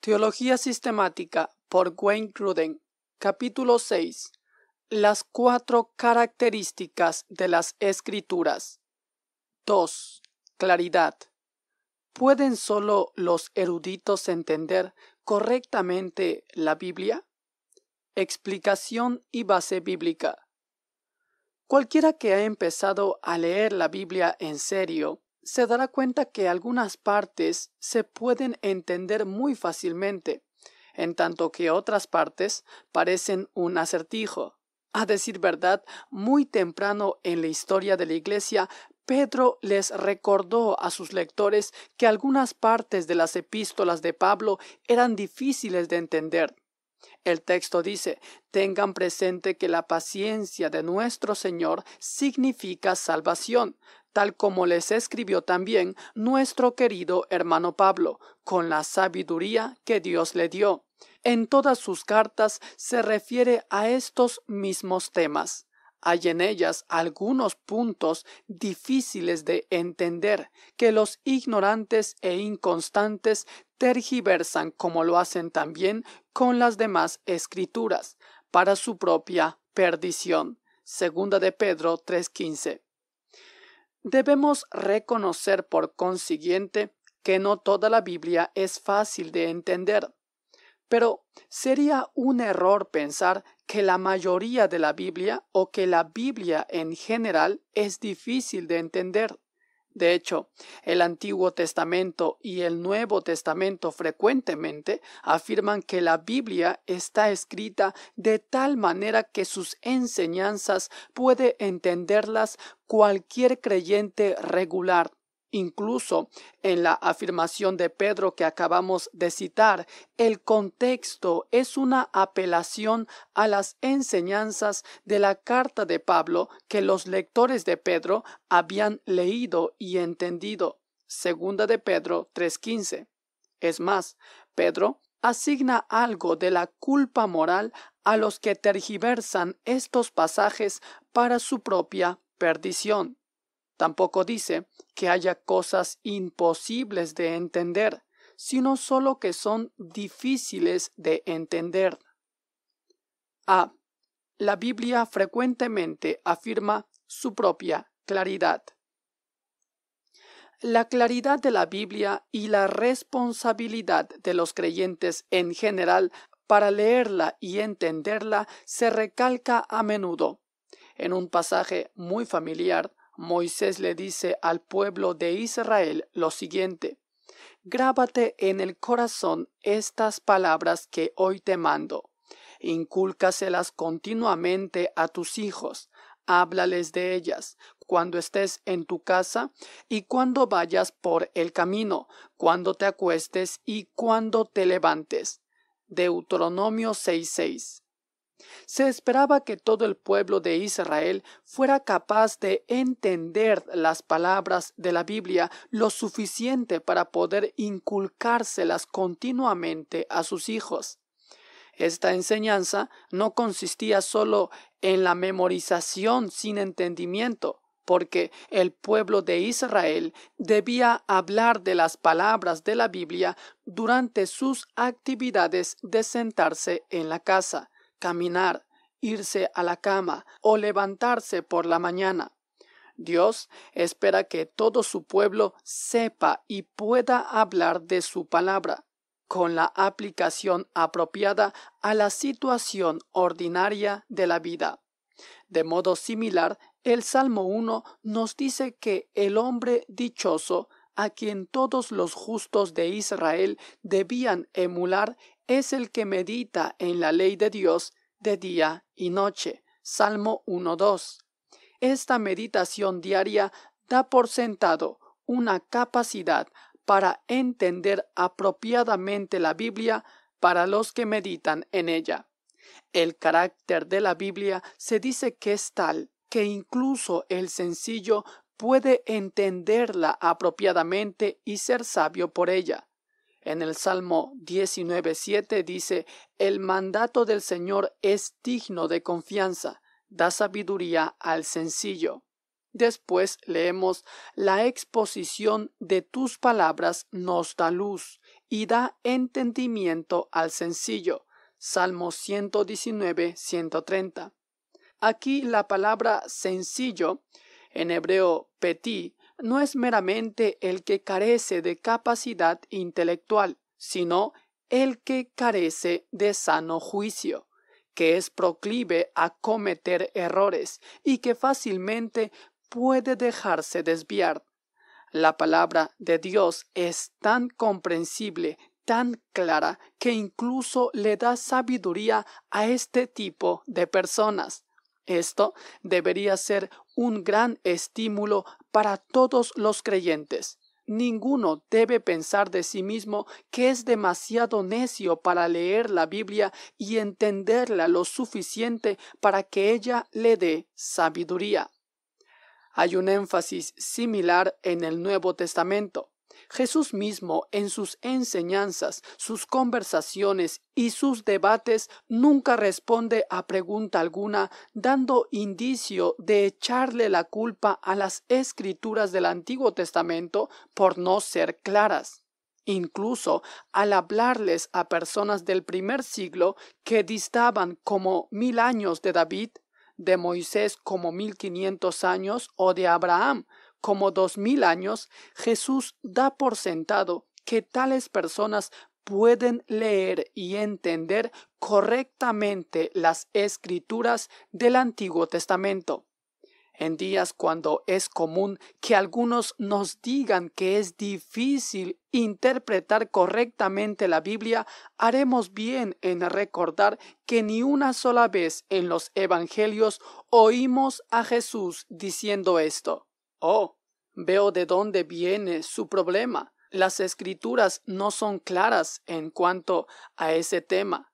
Teología sistemática por Wayne Gruden. Capítulo 6. Las cuatro características de las escrituras. 2. Claridad. ¿Pueden solo los eruditos entender correctamente la Biblia? Explicación y base bíblica. Cualquiera que ha empezado a leer la Biblia en serio se dará cuenta que algunas partes se pueden entender muy fácilmente, en tanto que otras partes parecen un acertijo. A decir verdad, muy temprano en la historia de la Iglesia, Pedro les recordó a sus lectores que algunas partes de las epístolas de Pablo eran difíciles de entender. El texto dice, tengan presente que la paciencia de nuestro Señor significa salvación, tal como les escribió también nuestro querido hermano Pablo, con la sabiduría que Dios le dio. En todas sus cartas se refiere a estos mismos temas. Hay en ellas algunos puntos difíciles de entender que los ignorantes e inconstantes tergiversan como lo hacen también con las demás escrituras, para su propia perdición. Segunda de Pedro 3:15. Debemos reconocer por consiguiente que no toda la Biblia es fácil de entender, pero sería un error pensar que la mayoría de la Biblia o que la Biblia en general es difícil de entender. De hecho, el Antiguo Testamento y el Nuevo Testamento frecuentemente afirman que la Biblia está escrita de tal manera que sus enseñanzas puede entenderlas cualquier creyente regular Incluso en la afirmación de Pedro que acabamos de citar, el contexto es una apelación a las enseñanzas de la carta de Pablo que los lectores de Pedro habían leído y entendido. Segunda de Pedro 3.15. Es más, Pedro asigna algo de la culpa moral a los que tergiversan estos pasajes para su propia perdición. Tampoco dice que haya cosas imposibles de entender, sino solo que son difíciles de entender. A. La Biblia frecuentemente afirma su propia claridad. La claridad de la Biblia y la responsabilidad de los creyentes en general para leerla y entenderla se recalca a menudo. En un pasaje muy familiar, Moisés le dice al pueblo de Israel lo siguiente, Grábate en el corazón estas palabras que hoy te mando, incúlcaselas continuamente a tus hijos, háblales de ellas, cuando estés en tu casa y cuando vayas por el camino, cuando te acuestes y cuando te levantes. Deuteronomio 6:6. Se esperaba que todo el pueblo de Israel fuera capaz de entender las palabras de la Biblia lo suficiente para poder inculcárselas continuamente a sus hijos. Esta enseñanza no consistía solo en la memorización sin entendimiento, porque el pueblo de Israel debía hablar de las palabras de la Biblia durante sus actividades de sentarse en la casa caminar, irse a la cama o levantarse por la mañana. Dios espera que todo su pueblo sepa y pueda hablar de su palabra, con la aplicación apropiada a la situación ordinaria de la vida. De modo similar, el Salmo 1 nos dice que el hombre dichoso, a quien todos los justos de Israel debían emular, es el que medita en la ley de Dios de día y noche. Salmo 1.2. Esta meditación diaria da por sentado una capacidad para entender apropiadamente la Biblia para los que meditan en ella. El carácter de la Biblia se dice que es tal que incluso el sencillo puede entenderla apropiadamente y ser sabio por ella. En el Salmo 19.7 dice, El mandato del Señor es digno de confianza, da sabiduría al sencillo. Después leemos, La exposición de tus palabras nos da luz y da entendimiento al sencillo. Salmo 119.130 Aquí la palabra sencillo, en hebreo petí, no es meramente el que carece de capacidad intelectual, sino el que carece de sano juicio, que es proclive a cometer errores y que fácilmente puede dejarse desviar. La palabra de Dios es tan comprensible, tan clara, que incluso le da sabiduría a este tipo de personas. Esto debería ser un gran estímulo para todos los creyentes. Ninguno debe pensar de sí mismo que es demasiado necio para leer la Biblia y entenderla lo suficiente para que ella le dé sabiduría. Hay un énfasis similar en el Nuevo Testamento. Jesús mismo en sus enseñanzas, sus conversaciones y sus debates nunca responde a pregunta alguna, dando indicio de echarle la culpa a las escrituras del Antiguo Testamento por no ser claras. Incluso al hablarles a personas del primer siglo que distaban como mil años de David, de Moisés como mil quinientos años o de Abraham como dos mil años, Jesús da por sentado que tales personas pueden leer y entender correctamente las escrituras del Antiguo Testamento. En días cuando es común que algunos nos digan que es difícil interpretar correctamente la Biblia, haremos bien en recordar que ni una sola vez en los Evangelios oímos a Jesús diciendo esto. Oh, veo de dónde viene su problema. Las escrituras no son claras en cuanto a ese tema.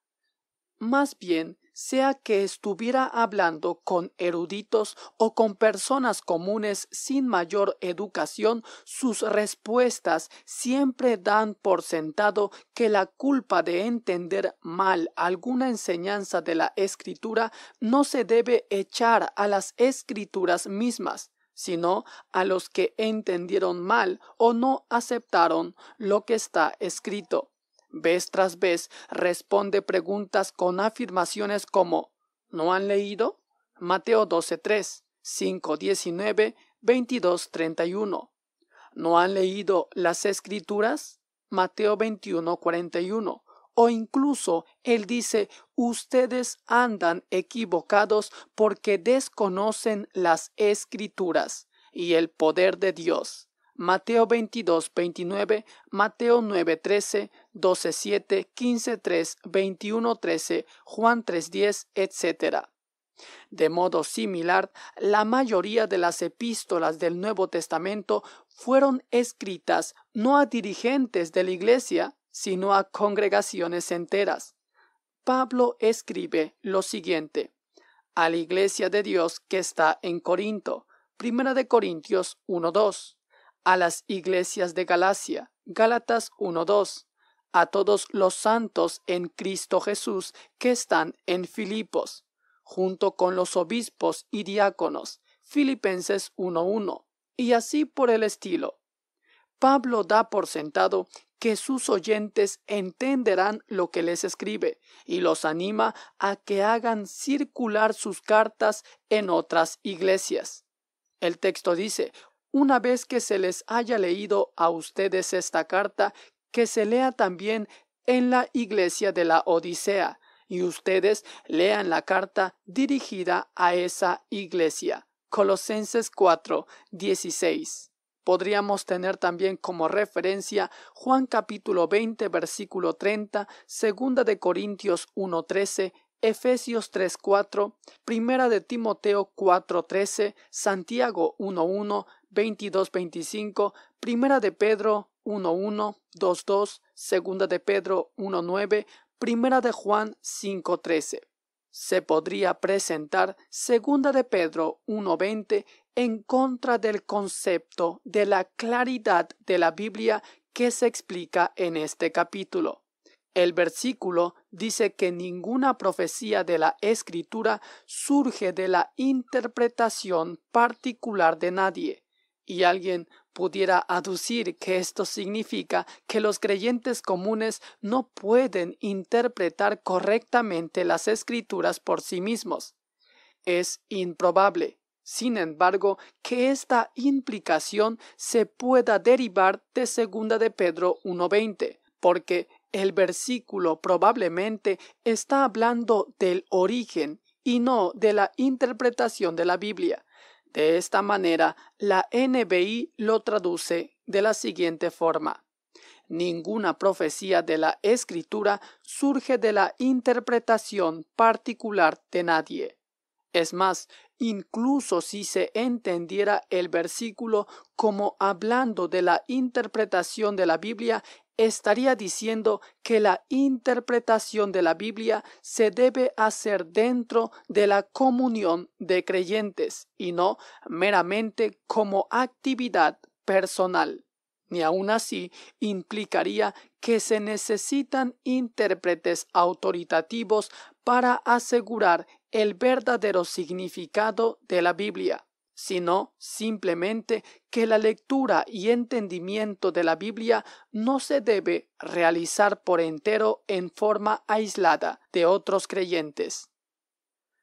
Más bien, sea que estuviera hablando con eruditos o con personas comunes sin mayor educación, sus respuestas siempre dan por sentado que la culpa de entender mal alguna enseñanza de la escritura no se debe echar a las escrituras mismas, sino a los que entendieron mal o no aceptaron lo que está escrito. Vez tras vez responde preguntas con afirmaciones como ¿No han leído? Mateo 12.3, 5.19, 22.31. ¿No han leído las escrituras? Mateo 21.41. O incluso Él dice, ustedes andan equivocados porque desconocen las escrituras y el poder de Dios. Mateo 22, 29, Mateo 9, 13, 12, 7, 15, 3, 21, 13, Juan 3, 10, etc. De modo similar, la mayoría de las epístolas del Nuevo Testamento fueron escritas no a dirigentes de la Iglesia, sino a congregaciones enteras. Pablo escribe lo siguiente a la iglesia de Dios que está en Corinto, Primera de Corintios 1:2, a las iglesias de Galacia, Gálatas 1:2, a todos los santos en Cristo Jesús que están en Filipos, junto con los obispos y diáconos, Filipenses 1:1, y así por el estilo. Pablo da por sentado que sus oyentes entenderán lo que les escribe y los anima a que hagan circular sus cartas en otras iglesias. El texto dice, una vez que se les haya leído a ustedes esta carta, que se lea también en la iglesia de la Odisea, y ustedes lean la carta dirigida a esa iglesia. Colosenses 4, 16. Podríamos tener también como referencia Juan capítulo 20 versículo 30, Segunda de Corintios 1:13, Efesios 3:4, Primera de Timoteo 4:13, Santiago 1:1, 22:25, Primera de Pedro 1:1, 2:2, Segunda de Pedro 1:9, Primera de Juan 5:13. Se podría presentar Segunda de Pedro 1:20 en contra del concepto de la claridad de la Biblia que se explica en este capítulo. El versículo dice que ninguna profecía de la escritura surge de la interpretación particular de nadie, y alguien pudiera aducir que esto significa que los creyentes comunes no pueden interpretar correctamente las escrituras por sí mismos. Es improbable sin embargo, que esta implicación se pueda derivar de segunda de Pedro 1.20, porque el versículo probablemente está hablando del origen y no de la interpretación de la Biblia. De esta manera, la NBI lo traduce de la siguiente forma. Ninguna profecía de la escritura surge de la interpretación particular de nadie. Es más, incluso si se entendiera el versículo como hablando de la interpretación de la Biblia, estaría diciendo que la interpretación de la Biblia se debe hacer dentro de la comunión de creyentes y no meramente como actividad personal. Ni aun así implicaría que se necesitan intérpretes autoritativos para asegurar el verdadero significado de la Biblia, sino simplemente que la lectura y entendimiento de la Biblia no se debe realizar por entero en forma aislada de otros creyentes.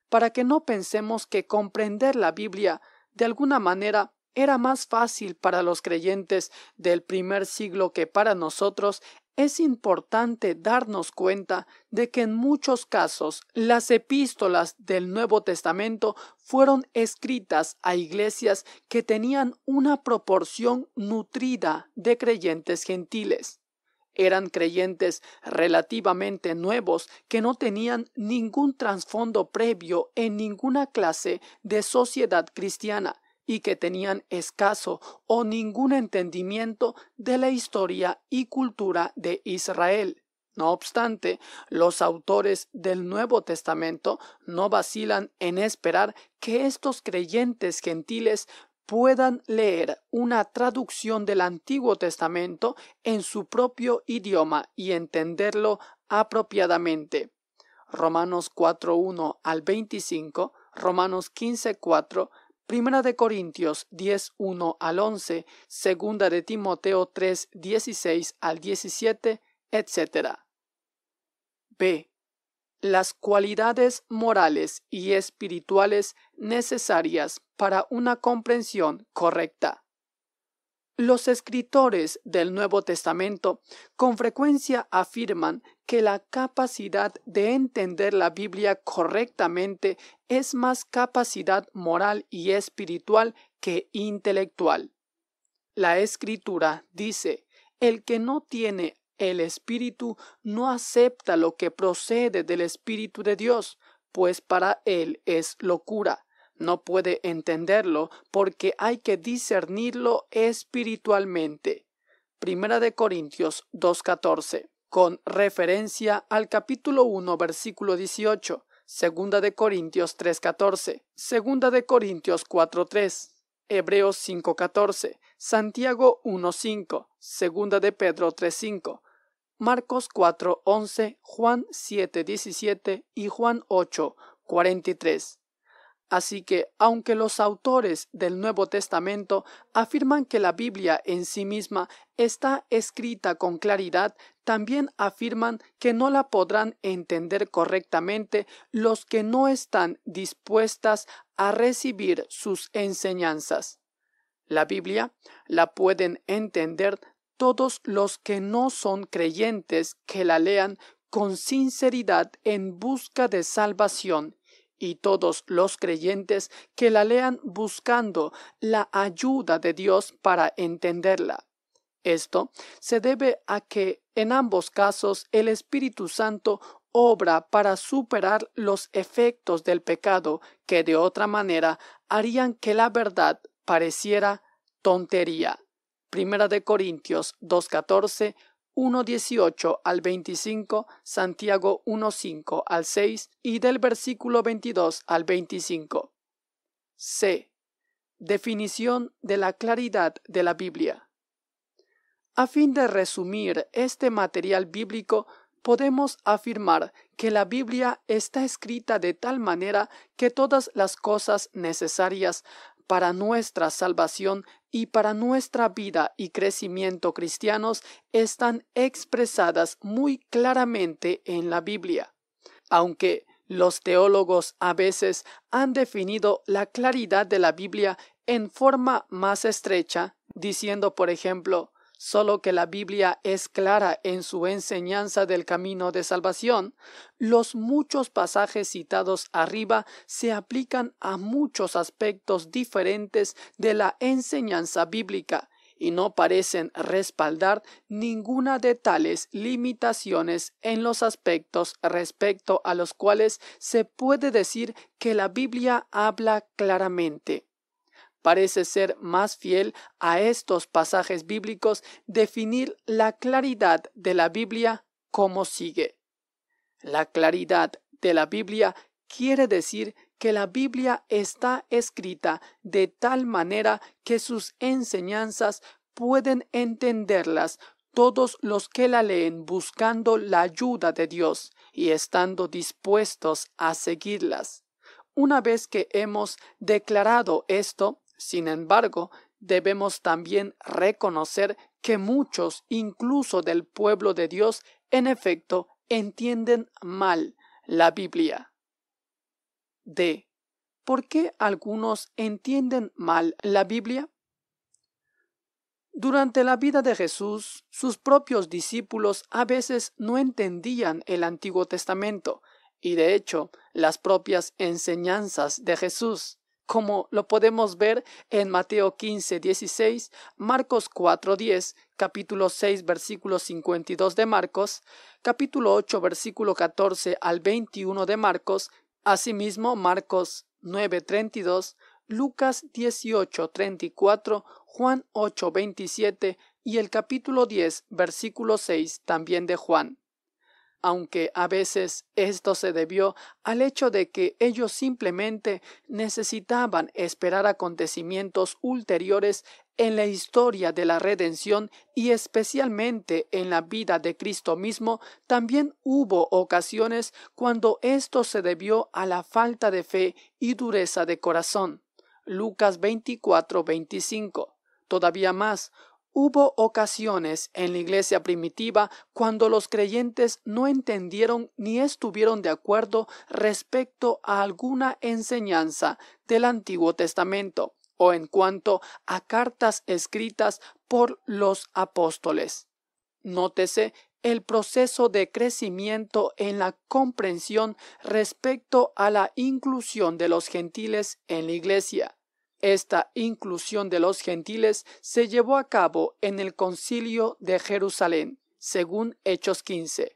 Para que no pensemos que comprender la Biblia de alguna manera era más fácil para los creyentes del primer siglo que para nosotros es importante darnos cuenta de que en muchos casos las epístolas del Nuevo Testamento fueron escritas a iglesias que tenían una proporción nutrida de creyentes gentiles. Eran creyentes relativamente nuevos que no tenían ningún trasfondo previo en ninguna clase de sociedad cristiana y que tenían escaso o ningún entendimiento de la historia y cultura de Israel. No obstante, los autores del Nuevo Testamento no vacilan en esperar que estos creyentes gentiles puedan leer una traducción del Antiguo Testamento en su propio idioma y entenderlo apropiadamente. Romanos 4.1 al 25, Romanos 15.4 Primera de Corintios 10, 1 al 11, Segunda de Timoteo 3, 16 al 17, etc. B. Las cualidades morales y espirituales necesarias para una comprensión correcta. Los escritores del Nuevo Testamento con frecuencia afirman que la capacidad de entender la Biblia correctamente es más capacidad moral y espiritual que intelectual. La escritura dice, el que no tiene el espíritu no acepta lo que procede del espíritu de Dios, pues para él es locura. No puede entenderlo porque hay que discernirlo espiritualmente. Primera de Corintios 2.14 con referencia al capítulo 1, versículo 18, Segunda de Corintios 3:14, Segunda de Corintios 4:3, Hebreos 5:14, Santiago 1:5, Segunda de Pedro 3:5, Marcos 4:11, Juan 7:17 y Juan 8:43. Así que, aunque los autores del Nuevo Testamento afirman que la Biblia en sí misma está escrita con claridad, también afirman que no la podrán entender correctamente los que no están dispuestas a recibir sus enseñanzas. La Biblia la pueden entender todos los que no son creyentes que la lean con sinceridad en busca de salvación y todos los creyentes que la lean buscando la ayuda de Dios para entenderla. Esto se debe a que en ambos casos el Espíritu Santo obra para superar los efectos del pecado que de otra manera harían que la verdad pareciera tontería. Primera de Corintios 2.14 1.18 al 25, Santiago 1.5 al 6 y del versículo 22 al 25. C. Definición de la claridad de la Biblia. A fin de resumir este material bíblico, podemos afirmar que la Biblia está escrita de tal manera que todas las cosas necesarias para nuestra salvación y para nuestra vida y crecimiento cristianos están expresadas muy claramente en la Biblia. Aunque los teólogos a veces han definido la claridad de la Biblia en forma más estrecha, diciendo, por ejemplo, solo que la Biblia es clara en su enseñanza del camino de salvación, los muchos pasajes citados arriba se aplican a muchos aspectos diferentes de la enseñanza bíblica y no parecen respaldar ninguna de tales limitaciones en los aspectos respecto a los cuales se puede decir que la Biblia habla claramente parece ser más fiel a estos pasajes bíblicos definir la claridad de la Biblia como sigue. La claridad de la Biblia quiere decir que la Biblia está escrita de tal manera que sus enseñanzas pueden entenderlas todos los que la leen buscando la ayuda de Dios y estando dispuestos a seguirlas. Una vez que hemos declarado esto, sin embargo, debemos también reconocer que muchos, incluso del pueblo de Dios, en efecto, entienden mal la Biblia. D. ¿Por qué algunos entienden mal la Biblia? Durante la vida de Jesús, sus propios discípulos a veces no entendían el Antiguo Testamento y de hecho las propias enseñanzas de Jesús como lo podemos ver en Mateo 15, 16, Marcos 4, 10, capítulo 6, versículo 52 de Marcos, capítulo 8, versículo 14 al 21 de Marcos, asimismo Marcos 9, 32, Lucas 18, 34, Juan 8, 27 y el capítulo 10, versículo 6 también de Juan aunque a veces esto se debió al hecho de que ellos simplemente necesitaban esperar acontecimientos ulteriores en la historia de la redención y especialmente en la vida de Cristo mismo, también hubo ocasiones cuando esto se debió a la falta de fe y dureza de corazón. Lucas 24, Todavía más, Hubo ocasiones en la iglesia primitiva cuando los creyentes no entendieron ni estuvieron de acuerdo respecto a alguna enseñanza del Antiguo Testamento o en cuanto a cartas escritas por los apóstoles. Nótese el proceso de crecimiento en la comprensión respecto a la inclusión de los gentiles en la iglesia. Esta inclusión de los gentiles se llevó a cabo en el concilio de Jerusalén, según Hechos 15,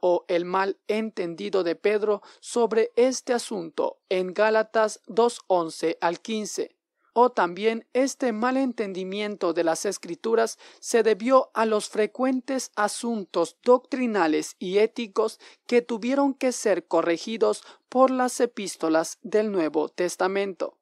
o el mal entendido de Pedro sobre este asunto en Gálatas 2.11 al 15, o también este mal entendimiento de las escrituras se debió a los frecuentes asuntos doctrinales y éticos que tuvieron que ser corregidos por las epístolas del Nuevo Testamento.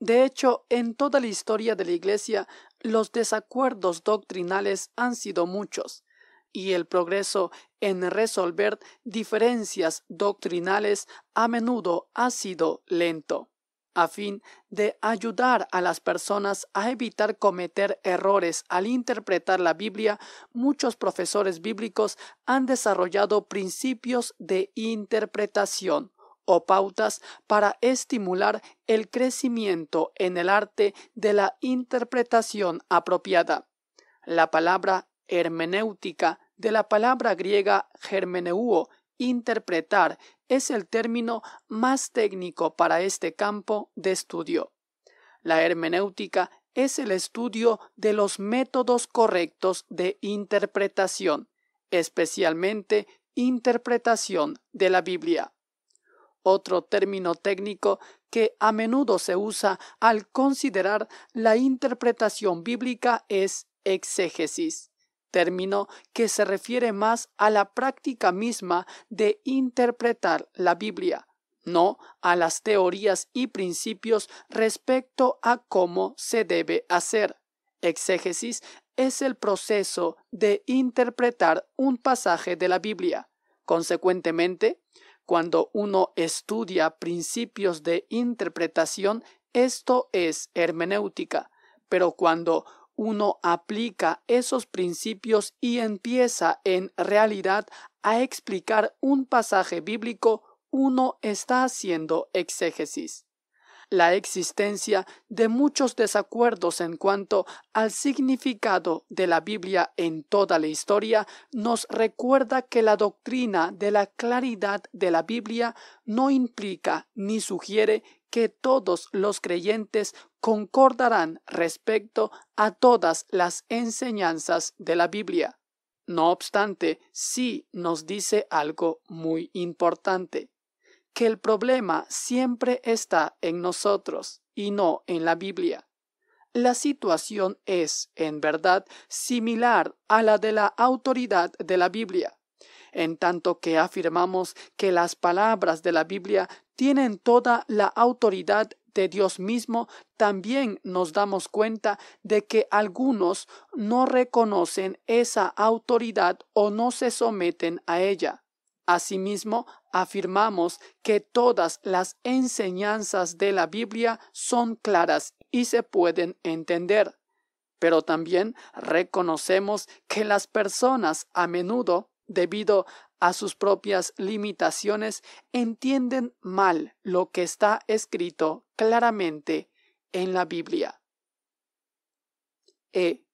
De hecho, en toda la historia de la Iglesia, los desacuerdos doctrinales han sido muchos, y el progreso en resolver diferencias doctrinales a menudo ha sido lento, a fin de ayudar a las personas a evitar cometer errores al interpretar la Biblia, muchos profesores bíblicos han desarrollado principios de interpretación o pautas para estimular el crecimiento en el arte de la interpretación apropiada. La palabra hermenéutica de la palabra griega germeneuo, interpretar, es el término más técnico para este campo de estudio. La hermenéutica es el estudio de los métodos correctos de interpretación, especialmente interpretación de la Biblia otro término técnico que a menudo se usa al considerar la interpretación bíblica es exégesis, término que se refiere más a la práctica misma de interpretar la Biblia, no a las teorías y principios respecto a cómo se debe hacer. Exégesis es el proceso de interpretar un pasaje de la Biblia. Consecuentemente, cuando uno estudia principios de interpretación, esto es hermenéutica, pero cuando uno aplica esos principios y empieza en realidad a explicar un pasaje bíblico, uno está haciendo exégesis la existencia de muchos desacuerdos en cuanto al significado de la Biblia en toda la historia, nos recuerda que la doctrina de la claridad de la Biblia no implica ni sugiere que todos los creyentes concordarán respecto a todas las enseñanzas de la Biblia. No obstante, sí nos dice algo muy importante que el problema siempre está en nosotros y no en la Biblia. La situación es, en verdad, similar a la de la autoridad de la Biblia, en tanto que afirmamos que las palabras de la Biblia tienen toda la autoridad de Dios mismo, también nos damos cuenta de que algunos no reconocen esa autoridad o no se someten a ella. Asimismo, afirmamos que todas las enseñanzas de la Biblia son claras y se pueden entender, pero también reconocemos que las personas a menudo, debido a sus propias limitaciones, entienden mal lo que está escrito claramente en la Biblia. E.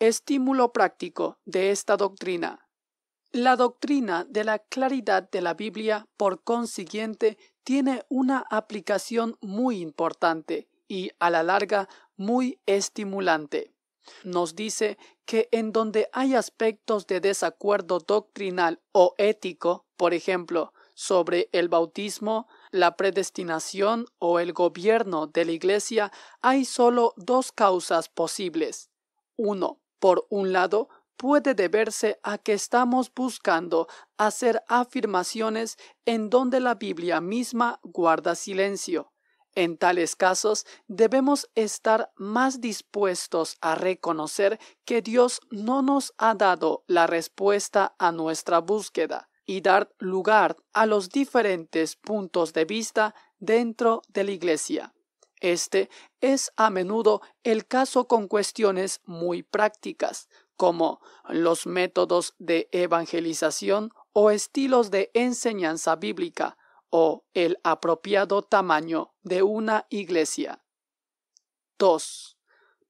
Estímulo práctico de esta doctrina. La doctrina de la claridad de la Biblia, por consiguiente, tiene una aplicación muy importante y, a la larga, muy estimulante. Nos dice que en donde hay aspectos de desacuerdo doctrinal o ético, por ejemplo, sobre el bautismo, la predestinación o el gobierno de la Iglesia, hay solo dos causas posibles. Uno, por un lado, puede deberse a que estamos buscando hacer afirmaciones en donde la Biblia misma guarda silencio. En tales casos debemos estar más dispuestos a reconocer que Dios no nos ha dado la respuesta a nuestra búsqueda y dar lugar a los diferentes puntos de vista dentro de la Iglesia. Este es a menudo el caso con cuestiones muy prácticas, como los métodos de evangelización o estilos de enseñanza bíblica o el apropiado tamaño de una iglesia. 2.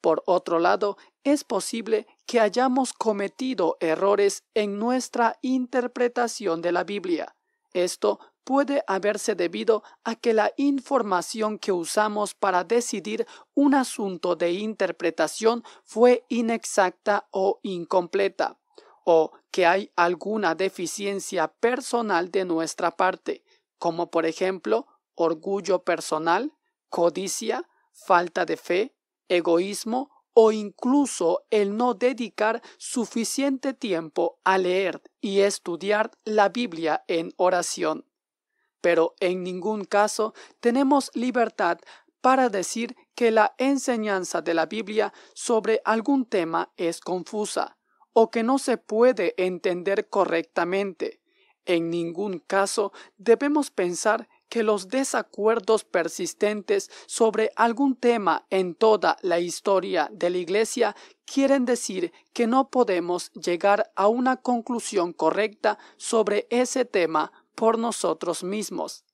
Por otro lado, es posible que hayamos cometido errores en nuestra interpretación de la Biblia. Esto puede haberse debido a que la información que usamos para decidir un asunto de interpretación fue inexacta o incompleta, o que hay alguna deficiencia personal de nuestra parte, como por ejemplo orgullo personal, codicia, falta de fe, egoísmo o incluso el no dedicar suficiente tiempo a leer y estudiar la Biblia en oración pero en ningún caso tenemos libertad para decir que la enseñanza de la Biblia sobre algún tema es confusa o que no se puede entender correctamente. En ningún caso debemos pensar que los desacuerdos persistentes sobre algún tema en toda la historia de la Iglesia quieren decir que no podemos llegar a una conclusión correcta sobre ese tema por nosotros mismos.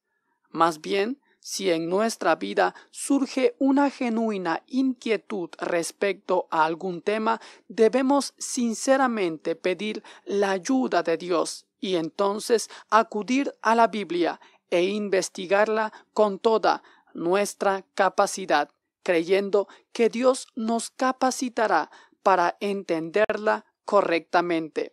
Más bien, si en nuestra vida surge una genuina inquietud respecto a algún tema, debemos sinceramente pedir la ayuda de Dios y entonces acudir a la Biblia e investigarla con toda nuestra capacidad, creyendo que Dios nos capacitará para entenderla correctamente.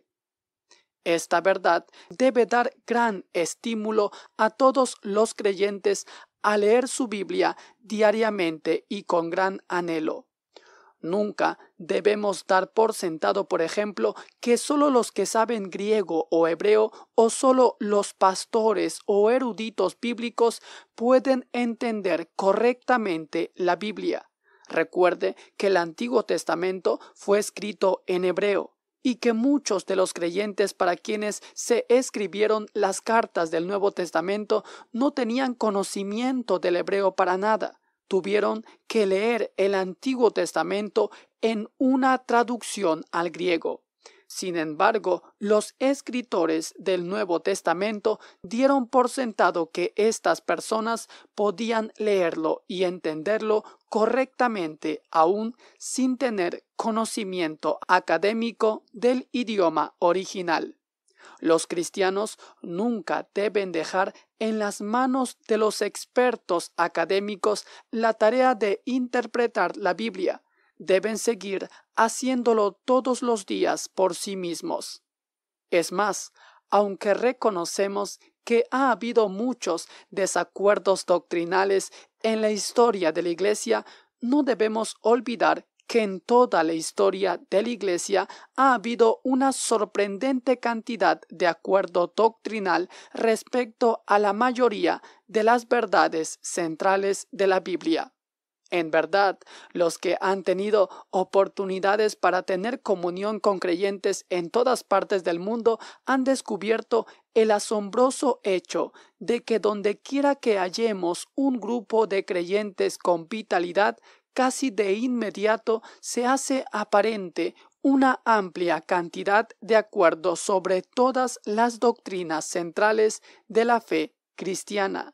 Esta verdad debe dar gran estímulo a todos los creyentes a leer su Biblia diariamente y con gran anhelo. Nunca debemos dar por sentado, por ejemplo, que solo los que saben griego o hebreo o solo los pastores o eruditos bíblicos pueden entender correctamente la Biblia. Recuerde que el Antiguo Testamento fue escrito en hebreo y que muchos de los creyentes para quienes se escribieron las cartas del Nuevo Testamento no tenían conocimiento del hebreo para nada. Tuvieron que leer el Antiguo Testamento en una traducción al griego. Sin embargo, los escritores del Nuevo Testamento dieron por sentado que estas personas podían leerlo y entenderlo correctamente aún sin tener conocimiento académico del idioma original. Los cristianos nunca deben dejar en las manos de los expertos académicos la tarea de interpretar la Biblia. Deben seguir haciéndolo todos los días por sí mismos. Es más, aunque reconocemos que ha habido muchos desacuerdos doctrinales en la historia de la Iglesia, no debemos olvidar que en toda la historia de la Iglesia ha habido una sorprendente cantidad de acuerdo doctrinal respecto a la mayoría de las verdades centrales de la Biblia. En verdad, los que han tenido oportunidades para tener comunión con creyentes en todas partes del mundo han descubierto el asombroso hecho de que dondequiera que hallemos un grupo de creyentes con vitalidad, casi de inmediato se hace aparente una amplia cantidad de acuerdos sobre todas las doctrinas centrales de la fe cristiana.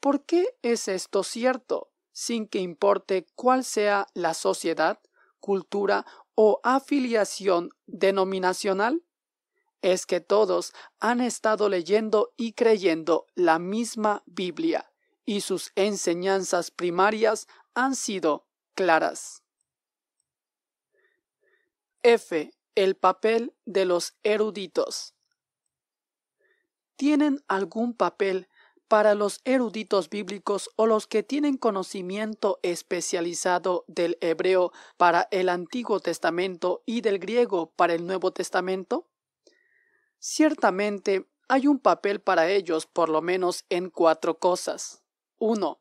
¿Por qué es esto cierto? sin que importe cuál sea la sociedad, cultura o afiliación denominacional? Es que todos han estado leyendo y creyendo la misma Biblia y sus enseñanzas primarias han sido claras. F. El papel de los eruditos. ¿Tienen algún papel para los eruditos bíblicos o los que tienen conocimiento especializado del hebreo para el Antiguo Testamento y del griego para el Nuevo Testamento? Ciertamente hay un papel para ellos por lo menos en cuatro cosas. 1.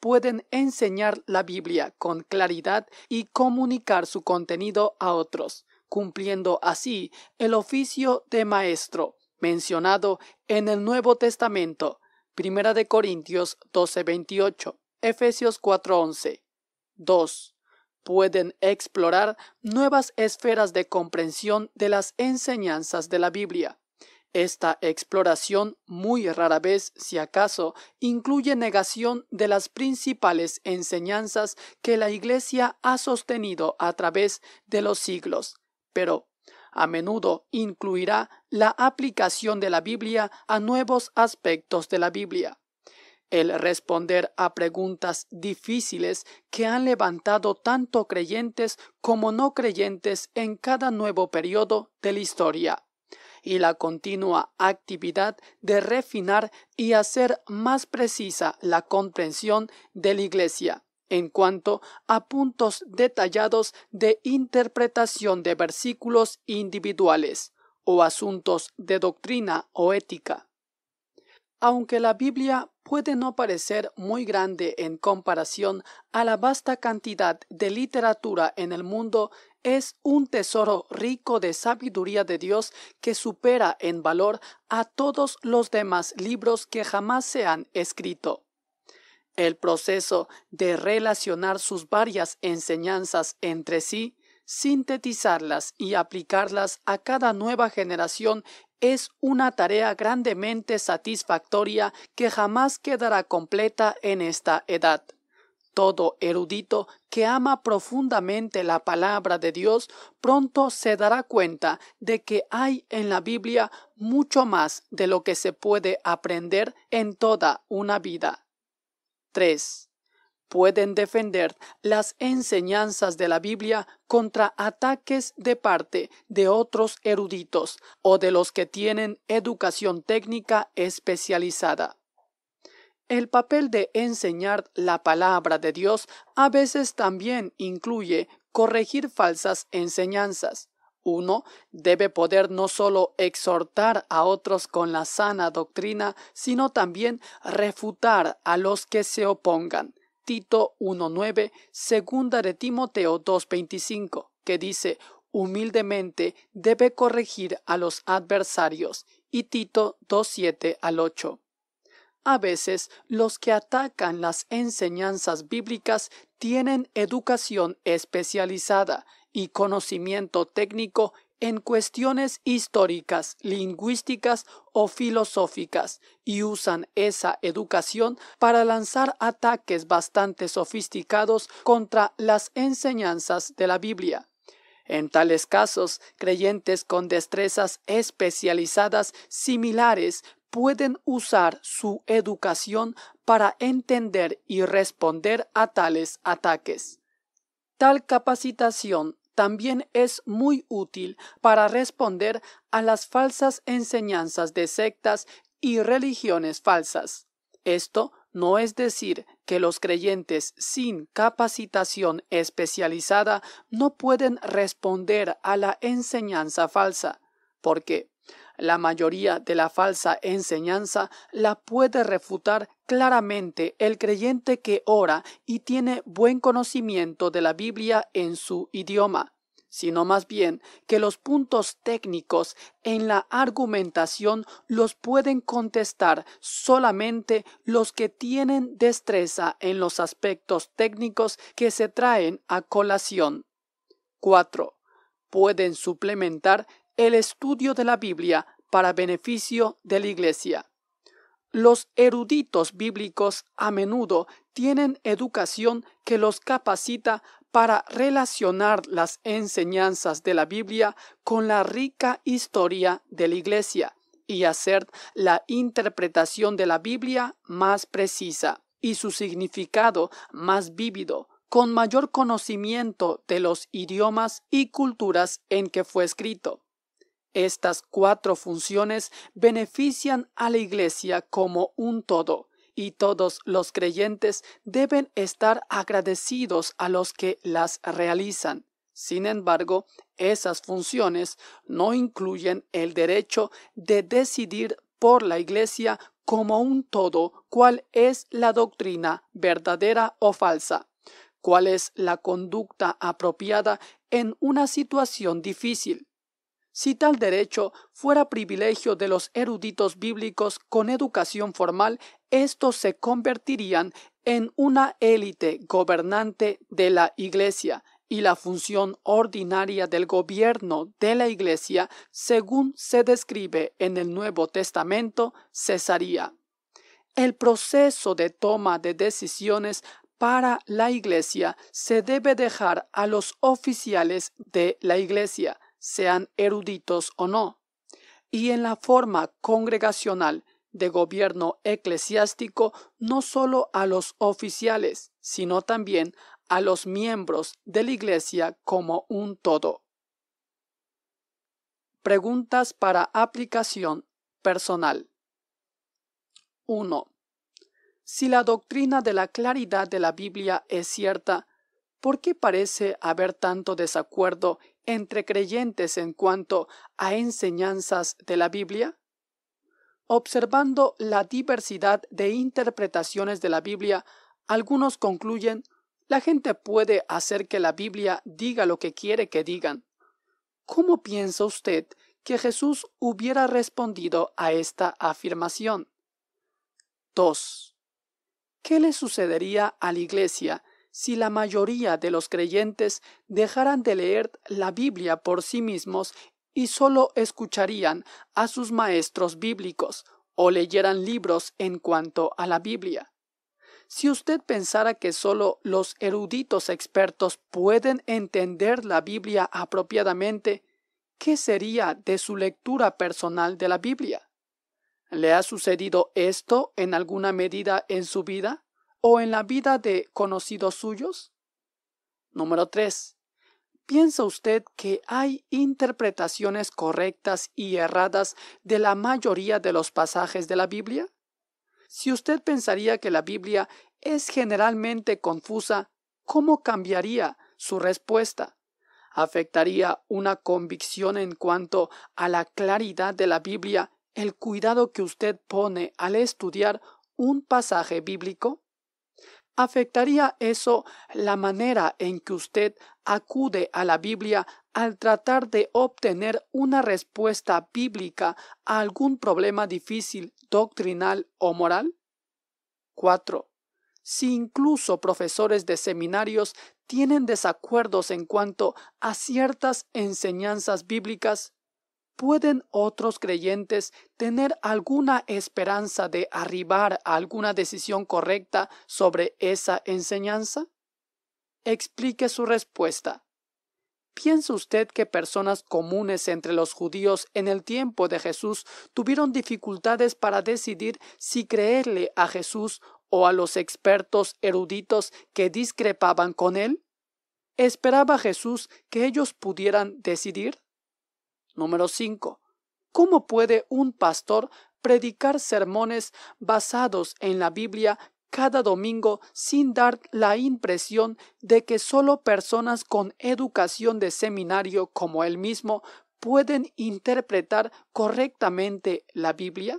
Pueden enseñar la Biblia con claridad y comunicar su contenido a otros, cumpliendo así el oficio de maestro mencionado en el Nuevo Testamento Primera de Corintios 12:28, Efesios 4:11. 2. Pueden explorar nuevas esferas de comprensión de las enseñanzas de la Biblia. Esta exploración muy rara vez, si acaso, incluye negación de las principales enseñanzas que la Iglesia ha sostenido a través de los siglos, pero a menudo incluirá la aplicación de la Biblia a nuevos aspectos de la Biblia. El responder a preguntas difíciles que han levantado tanto creyentes como no creyentes en cada nuevo periodo de la historia y la continua actividad de refinar y hacer más precisa la comprensión de la Iglesia en cuanto a puntos detallados de interpretación de versículos individuales o asuntos de doctrina o ética. Aunque la Biblia puede no parecer muy grande en comparación a la vasta cantidad de literatura en el mundo, es un tesoro rico de sabiduría de Dios que supera en valor a todos los demás libros que jamás se han escrito. El proceso de relacionar sus varias enseñanzas entre sí, sintetizarlas y aplicarlas a cada nueva generación es una tarea grandemente satisfactoria que jamás quedará completa en esta edad. Todo erudito que ama profundamente la palabra de Dios pronto se dará cuenta de que hay en la Biblia mucho más de lo que se puede aprender en toda una vida. 3. Pueden defender las enseñanzas de la Biblia contra ataques de parte de otros eruditos o de los que tienen educación técnica especializada. El papel de enseñar la palabra de Dios a veces también incluye corregir falsas enseñanzas. Uno debe poder no solo exhortar a otros con la sana doctrina, sino también refutar a los que se opongan. Tito 1.9, segunda de Timoteo 2.25, que dice, humildemente debe corregir a los adversarios, y Tito 2.7 al 8. A veces los que atacan las enseñanzas bíblicas tienen educación especializada y conocimiento técnico en cuestiones históricas, lingüísticas o filosóficas y usan esa educación para lanzar ataques bastante sofisticados contra las enseñanzas de la Biblia. En tales casos, creyentes con destrezas especializadas similares pueden usar su educación para entender y responder a tales ataques. Tal capacitación también es muy útil para responder a las falsas enseñanzas de sectas y religiones falsas. Esto no es decir que los creyentes sin capacitación especializada no pueden responder a la enseñanza falsa, porque la mayoría de la falsa enseñanza la puede refutar claramente el creyente que ora y tiene buen conocimiento de la Biblia en su idioma sino más bien que los puntos técnicos en la argumentación los pueden contestar solamente los que tienen destreza en los aspectos técnicos que se traen a colación. 4. Pueden suplementar el estudio de la Biblia para beneficio de la Iglesia. Los eruditos bíblicos a menudo tienen educación que los capacita para relacionar las enseñanzas de la Biblia con la rica historia de la Iglesia y hacer la interpretación de la Biblia más precisa y su significado más vívido, con mayor conocimiento de los idiomas y culturas en que fue escrito. Estas cuatro funciones benefician a la Iglesia como un todo, y todos los creyentes deben estar agradecidos a los que las realizan. Sin embargo, esas funciones no incluyen el derecho de decidir por la Iglesia como un todo cuál es la doctrina verdadera o falsa, cuál es la conducta apropiada en una situación difícil si tal derecho fuera privilegio de los eruditos bíblicos con educación formal, estos se convertirían en una élite gobernante de la Iglesia y la función ordinaria del gobierno de la Iglesia, según se describe en el Nuevo Testamento, cesaría. El proceso de toma de decisiones para la Iglesia se debe dejar a los oficiales de la Iglesia, sean eruditos o no, y en la forma congregacional de gobierno eclesiástico no sólo a los oficiales, sino también a los miembros de la Iglesia como un todo. Preguntas para aplicación personal. 1. Si la doctrina de la claridad de la Biblia es cierta, ¿Por qué parece haber tanto desacuerdo entre creyentes en cuanto a enseñanzas de la Biblia? Observando la diversidad de interpretaciones de la Biblia, algunos concluyen la gente puede hacer que la Biblia diga lo que quiere que digan. ¿Cómo piensa usted que Jesús hubiera respondido a esta afirmación? 2. ¿Qué le sucedería a la Iglesia si la mayoría de los creyentes dejaran de leer la Biblia por sí mismos y solo escucharían a sus maestros bíblicos o leyeran libros en cuanto a la Biblia. Si usted pensara que solo los eruditos expertos pueden entender la Biblia apropiadamente, ¿qué sería de su lectura personal de la Biblia? ¿Le ha sucedido esto en alguna medida en su vida? o en la vida de conocidos suyos? Número 3. ¿Piensa usted que hay interpretaciones correctas y erradas de la mayoría de los pasajes de la Biblia? Si usted pensaría que la Biblia es generalmente confusa, ¿cómo cambiaría su respuesta? ¿Afectaría una convicción en cuanto a la claridad de la Biblia el cuidado que usted pone al estudiar un pasaje bíblico? ¿Afectaría eso la manera en que usted acude a la Biblia al tratar de obtener una respuesta bíblica a algún problema difícil, doctrinal o moral? 4. Si incluso profesores de seminarios tienen desacuerdos en cuanto a ciertas enseñanzas bíblicas, ¿Pueden otros creyentes tener alguna esperanza de arribar a alguna decisión correcta sobre esa enseñanza? Explique su respuesta. ¿Piensa usted que personas comunes entre los judíos en el tiempo de Jesús tuvieron dificultades para decidir si creerle a Jesús o a los expertos eruditos que discrepaban con él? ¿Esperaba Jesús que ellos pudieran decidir? Número 5. ¿Cómo puede un pastor predicar sermones basados en la Biblia cada domingo sin dar la impresión de que solo personas con educación de seminario como él mismo pueden interpretar correctamente la Biblia?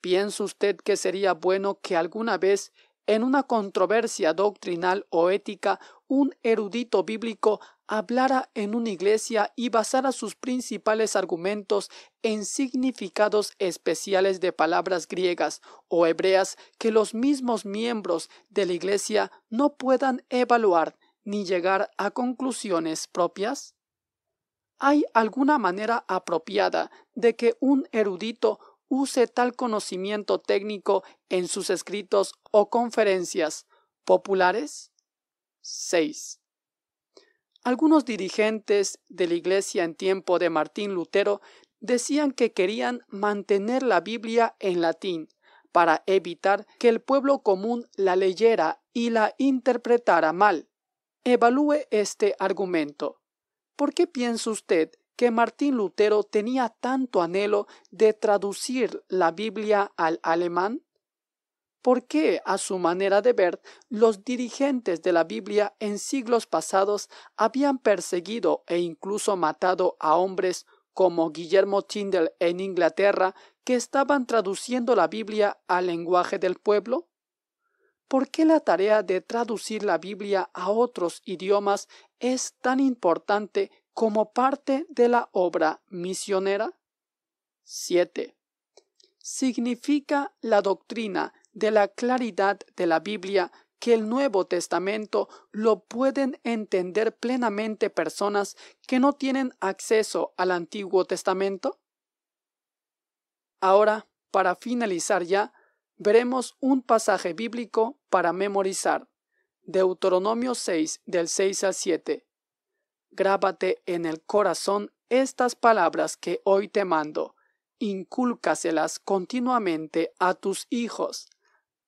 ¿Piensa usted que sería bueno que alguna vez en una controversia doctrinal o ética, un erudito bíblico hablara en una iglesia y basara sus principales argumentos en significados especiales de palabras griegas o hebreas que los mismos miembros de la iglesia no puedan evaluar ni llegar a conclusiones propias? ¿Hay alguna manera apropiada de que un erudito use tal conocimiento técnico en sus escritos o conferencias populares? 6. Algunos dirigentes de la Iglesia en tiempo de Martín Lutero decían que querían mantener la Biblia en latín para evitar que el pueblo común la leyera y la interpretara mal. Evalúe este argumento. ¿Por qué piensa usted que Martín Lutero tenía tanto anhelo de traducir la Biblia al alemán? ¿Por qué, a su manera de ver, los dirigentes de la Biblia en siglos pasados habían perseguido e incluso matado a hombres como Guillermo Tyndall en Inglaterra que estaban traduciendo la Biblia al lenguaje del pueblo? ¿Por qué la tarea de traducir la Biblia a otros idiomas es tan importante como parte de la obra misionera? 7. Significa la doctrina de la claridad de la Biblia que el Nuevo Testamento lo pueden entender plenamente personas que no tienen acceso al Antiguo Testamento? Ahora, para finalizar ya, veremos un pasaje bíblico para memorizar. Deuteronomio 6 del 6 al 7. Grábate en el corazón estas palabras que hoy te mando. Incúlcaselas continuamente a tus hijos.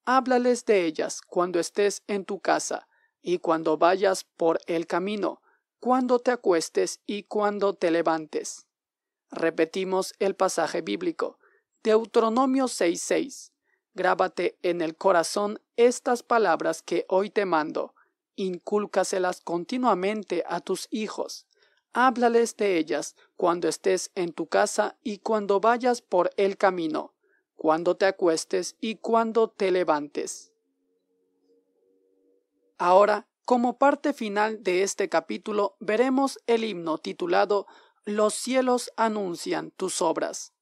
Háblales de ellas cuando estés en tu casa y cuando vayas por el camino, cuando te acuestes y cuando te levantes. Repetimos el pasaje bíblico. Deuteronomio 6:6. Grábate en el corazón estas palabras que hoy te mando incúlcaselas continuamente a tus hijos. Háblales de ellas cuando estés en tu casa y cuando vayas por el camino, cuando te acuestes y cuando te levantes. Ahora, como parte final de este capítulo, veremos el himno titulado Los cielos anuncian tus obras.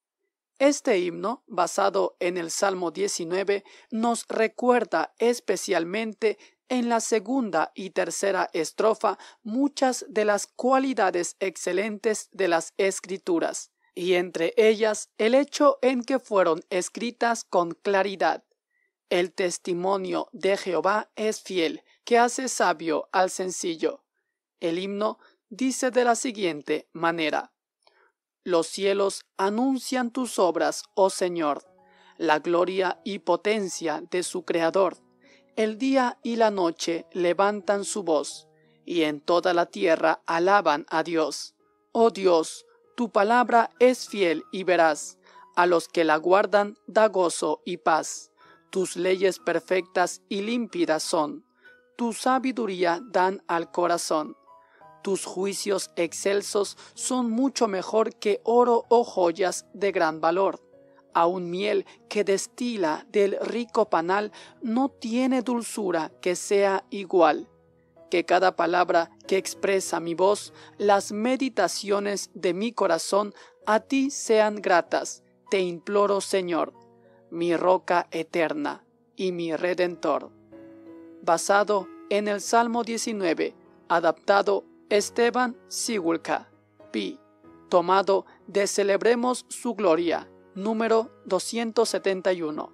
Este himno, basado en el Salmo 19, nos recuerda especialmente en la segunda y tercera estrofa muchas de las cualidades excelentes de las escrituras, y entre ellas el hecho en que fueron escritas con claridad. El testimonio de Jehová es fiel, que hace sabio al sencillo. El himno dice de la siguiente manera. Los cielos anuncian tus obras, oh Señor, la gloria y potencia de su Creador. El día y la noche levantan su voz, y en toda la tierra alaban a Dios. Oh Dios, tu palabra es fiel y veraz. A los que la guardan da gozo y paz. Tus leyes perfectas y límpidas son. Tu sabiduría dan al corazón. Tus juicios excelsos son mucho mejor que oro o joyas de gran valor un miel que destila del rico panal no tiene dulzura que sea igual. Que cada palabra que expresa mi voz, las meditaciones de mi corazón a ti sean gratas, te imploro Señor, mi roca eterna y mi redentor. Basado en el Salmo 19, adaptado Esteban Sigulka, P. Tomado de Celebremos su Gloria, número 271.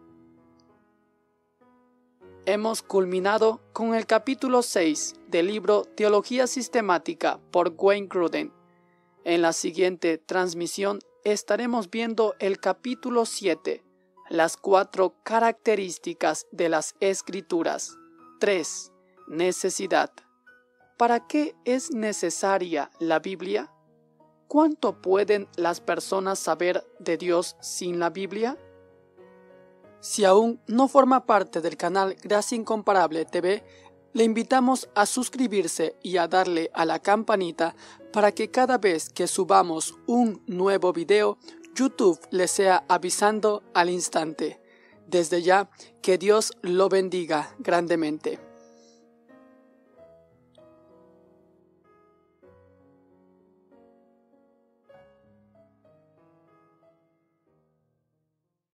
Hemos culminado con el capítulo 6 del libro Teología Sistemática por Wayne Gruden. En la siguiente transmisión estaremos viendo el capítulo 7, las cuatro características de las escrituras. 3. Necesidad. ¿Para qué es necesaria la Biblia? ¿Cuánto pueden las personas saber de Dios sin la Biblia? Si aún no forma parte del canal Gracia Incomparable TV, le invitamos a suscribirse y a darle a la campanita para que cada vez que subamos un nuevo video, YouTube le sea avisando al instante. Desde ya, que Dios lo bendiga grandemente.